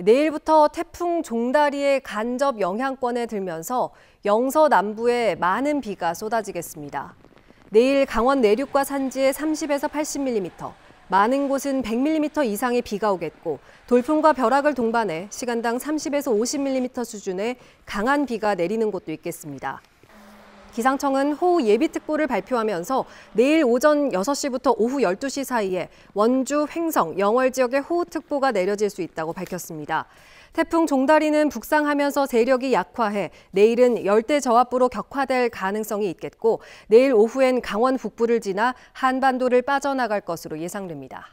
내일부터 태풍 종다리의 간접 영향권에 들면서 영서 남부에 많은 비가 쏟아지겠습니다. 내일 강원 내륙과 산지에 30에서 80mm, 많은 곳은 100mm 이상의 비가 오겠고 돌풍과 벼락을 동반해 시간당 30에서 50mm 수준의 강한 비가 내리는 곳도 있겠습니다. 기상청은 호우 예비특보를 발표하면서 내일 오전 6시부터 오후 12시 사이에 원주, 횡성, 영월 지역에 호우특보가 내려질 수 있다고 밝혔습니다. 태풍 종다리는 북상하면서 세력이 약화해 내일은 열대 저압부로 격화될 가능성이 있겠고 내일 오후엔 강원 북부를 지나 한반도를 빠져나갈 것으로 예상됩니다.